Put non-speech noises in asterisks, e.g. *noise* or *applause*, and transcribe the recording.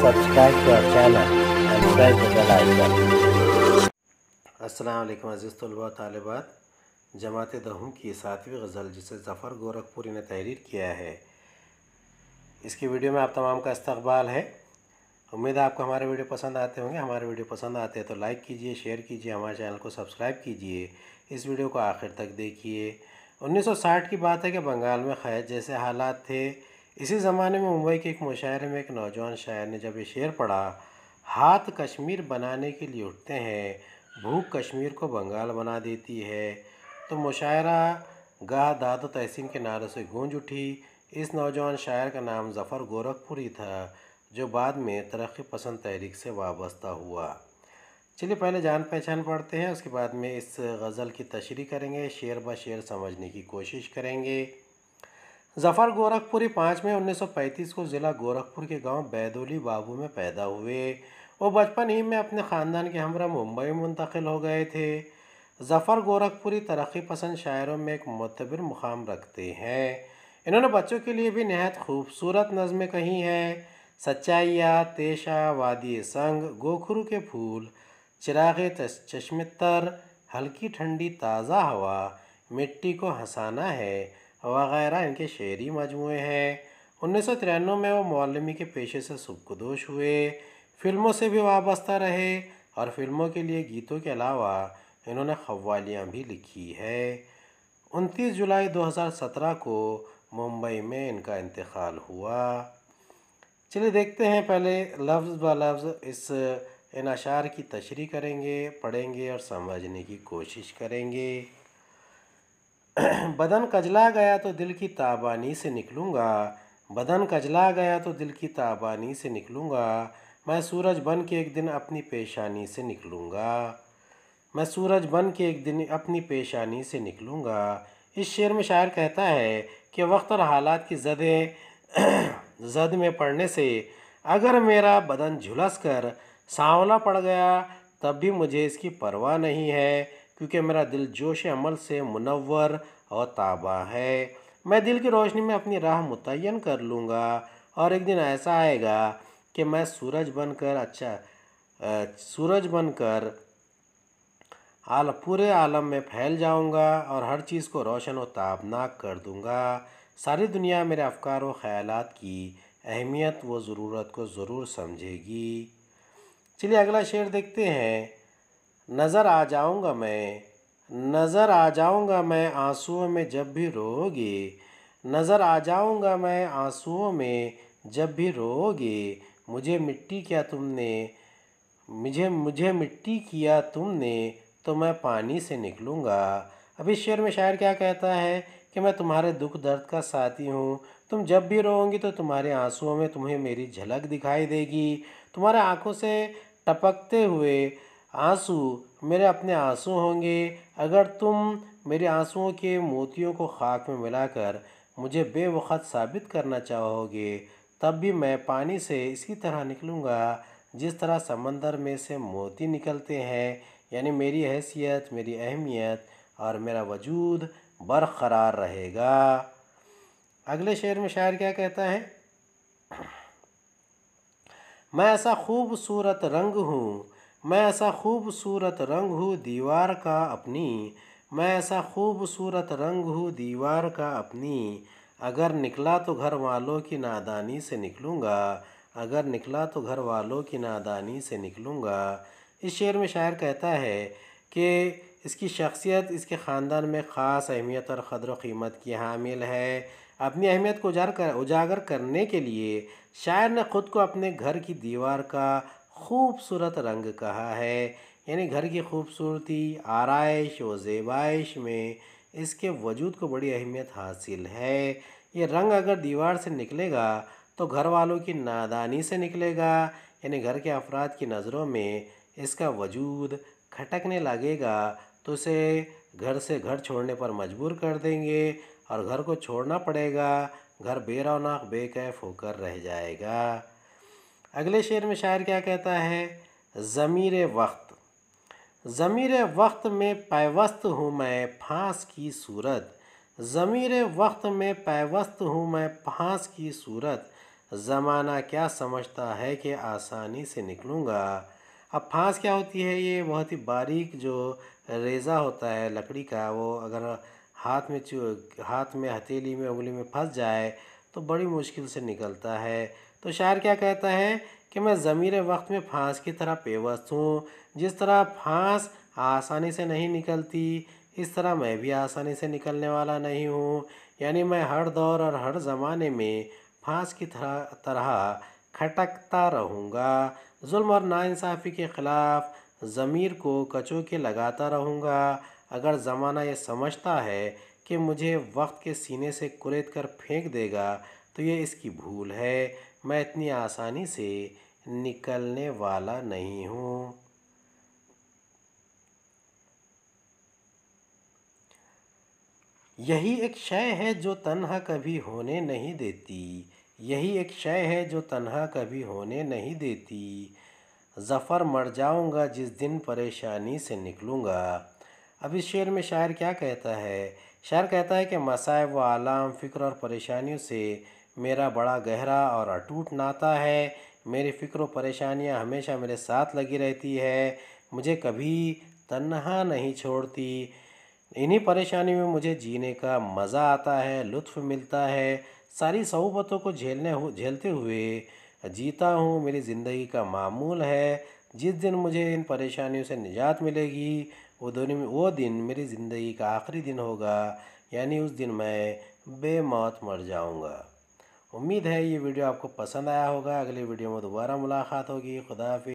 subscribe to our अज़ीज़ तलबा तालबात जमात दहम की सातवीं गज़ल जिसे ज़फ़र गोरखपुरी ने तहरीर किया है इसकी वीडियो में आप तमाम का इस्तबाल है उम्मीद है आपको हमारे वीडियो पसंद आते होंगे हमारे वीडियो पसंद आते हैं तो लाइक कीजिए शेयर कीजिए हमारे चैनल को सब्सक्राइब कीजिए इस वीडियो को आखिर तक देखिए 1960 की बात है कि बंगाल में खैर जैसे हालात थे इसी ज़माने में मुंबई के एक मुशायरे में एक नौजवान शायर ने जब ये शेर पढ़ा हाथ कश्मीर बनाने के लिए उठते हैं भूख कश्मीर को बंगाल बना देती है तो मुशायरा गाह दाद तहसीन के नारे से गूंज उठी इस नौजवान शायर का नाम जफ़र गोरखपुरी था जो बाद में तरक्की पसंद तहरीक से वाबस्ता हुआ चलिए पहले जान पहचान पढ़ते हैं उसके बाद में इस गज़ल की तशरी करेंगे शेर ब शेर समझने की कोशिश करेंगे जफ़र गोरखपुरी पाँच में 1935 को ज़िला गोरखपुर के गांव बैदोली बाबू में पैदा हुए वो बचपन ही में अपने ख़ानदान के हमरा मुंबई मुंतकिल हो गए थे जफ़र गोरखपुरी तरक्की पसंद शायरों में एक मतबर मुकाम रखते हैं इन्होंने बच्चों के लिए भी नहायत खूबसूरत नज़में कही हैं सच्चाइया तेशा वादी संग गोखरू के फूल चिराग चश्मितर हल्की ठंडी ताज़ा हवा मिट्टी को हंसाना है वगैरह इनके शेरी मजमू हैं उन्नीस सौ तिरानवे में वो मौलमी के पेशे से सुबकदोश हुए फिल्मों से भी वाबस्ता रहे और फिल्मों के लिए गीतों के अलावा इन्होंने खवालियाँ भी लिखी है उनतीस जुलाई 2017 को मुंबई में इनका इंतकाल हुआ चलिए देखते हैं पहले लफ्ज़ ब लफ्ज़ इस इन अशार की तशरी करेंगे पढ़ेंगे और समझने की कोशिश करेंगे *clears throat* बदन कजला गया तो दिल की ताबानी से निकलूँगा बदन कजला गया तो दिल की ताबानी से निकलूँगा मैं सूरज बन के एक दिन अपनी पेशानी से निकलूँगा मैं सूरज बन के एक दिन अपनी पेशानी से निकलूँगा इस शेर में शायर कहता है कि वक्त और हालात की जदें *clears throat* जद में पड़ने से अगर मेरा बदन झुलस कर सांवला पड़ गया तब भी मुझे इसकी परवाह नहीं है क्योंकि मेरा दिल जोश अमल से मुनवर और ताबा है मैं दिल की रोशनी में अपनी राह मुतन कर लूँगा और एक दिन ऐसा आएगा कि मैं सूरज बनकर अच्छा आ, सूरज बनकर आल पूरे आलम में फैल जाऊंगा और हर चीज़ को रोशन और ताबनाक कर दूंगा सारी दुनिया मेरे अफकार व ख़्याल की अहमियत व ज़रूरत को ज़रूर समझेगी चलिए अगला शेर देखते हैं नज़र आ जाऊँगा मैं नज़र आ जाऊँगा मैं आंसुओं में जब भी रोगे नज़र आ जाऊँगा मैं आंसुओं में जब भी रोगे मुझे मिट्टी क्या तुमने मुझे मुझे मिट्टी किया तुमने तो मैं पानी से निकलूँगा अब इस शेर में शायर क्या कहता है कि मैं तुम्हारे दुख दर्द का साथी हूँ तुम जब भी रोओगी तो तुम्हारे आंसुओं में तुम्हें मेरी झलक दिखाई देगी तुम्हारे आँखों से टपकते हुए आंसू मेरे अपने आंसू होंगे अगर तुम मेरे आंसुओं के मोतियों को खाक में मिलाकर मुझे बेवक़त साबित करना चाहोगे तब भी मैं पानी से इसी तरह निकलूँगा जिस तरह समंदर में से मोती निकलते हैं यानी मेरी हैसियत मेरी अहमियत और मेरा वजूद बरकरार रहेगा अगले शेर में शायर क्या कहता है मैं ऐसा खूबसूरत रंग हूँ मैं ऐसा खूबसूरत रंग हूँ दीवार का अपनी मैं ऐसा खूबसूरत रंग हूँ दीवार का अपनी अगर निकला तो घर वालों की नादानी से निकलूँगा अगर निकला तो घर वालों की नादानी से निकलूँगा इस शेर में शायर कहता है कि इसकी शख्सियत इसके ख़ानदान में ख़ास अहमियत और ख़द्र कीमत की हामिल है अपनी अहमियत को उजागर कर उजागर करने के लिए शायर ने ख़ुद को अपने घर की दीवार का खूबसूरत रंग कहा है यानी घर की खूबसूरती आरइश व जेबाइश में इसके वजूद को बड़ी अहमियत हासिल है ये रंग अगर दीवार से निकलेगा तो घर वालों की नादानी से निकलेगा यानी घर के अफराद की नज़रों में इसका वजूद खटकने लगेगा तो उसे घर से घर छोड़ने पर मजबूर कर देंगे और घर को छोड़ना पड़ेगा घर बेरौनाक बेकैफ होकर रह जाएगा अगले शेर में शायर क्या कहता है ज़मीर वक्त ज़मीर वक्त में पैवस्त हूँ मैं फांस की सूरत ज़मीर वक्त में पैवस्त हूँ मैं फांस की सूरत ज़माना क्या समझता है कि आसानी से निकलूँगा अब फांस क्या होती है ये बहुत ही बारीक जो रेज़ा होता है लकड़ी का वो अगर हाथ में हाथ में हथेली में उंगली में फंस जाए तो बड़ी मुश्किल से निकलता है तो शायर क्या कहता है कि मैं ज़मीर वक्त में फांस की तरह पेवस्त हूँ जिस तरह फांस आसानी से नहीं निकलती इस तरह मैं भी आसानी से निकलने वाला नहीं हूँ यानी मैं हर दौर और हर ज़माने में फांस की तरह तरह खटकता रहूँगा जुल्म और नाानसाफ़ी के ख़िलाफ़ ज़मीर को कचो के लगाता रहूँगा अगर ज़माना ये समझता है कि मुझे वक्त के सीने से कुरेद कर फेंक देगा तो ये इसकी भूल है मैं इतनी आसानी से निकलने वाला नहीं हूँ यही एक शय है जो तन्हा कभी होने नहीं देती यही एक शय है जो तन्हा कभी होने नहीं देती ज़फ़र मर जाऊँगा जिस दिन परेशानी से निकलूँगा अब इस शेर में शायर क्या कहता है शायर कहता है कि मसायब व आलाम फ़िक्र और परेशानियों से मेरा बड़ा गहरा और अटूट नाता है मेरी फ़िक्र परेशानियां हमेशा मेरे साथ लगी रहती है मुझे कभी तन्हा नहीं छोड़ती इन्हीं परेशानी में मुझे जीने का मज़ा आता है लुत्फ़ मिलता है सारी सहूबतों को झेलने झेलते हुए जीता हूँ मेरी ज़िंदगी का मामूल है जिस दिन मुझे इन परेशानियों से निजात मिलेगी वो दोनों में वो दिन मेरी ज़िंदगी का आखिरी दिन होगा यानी उस दिन मैं बेमौत मर जाऊँगा उम्मीद है ये वीडियो आपको पसंद आया होगा अगली वीडियो में दोबारा मुलाकात होगी खुदाफि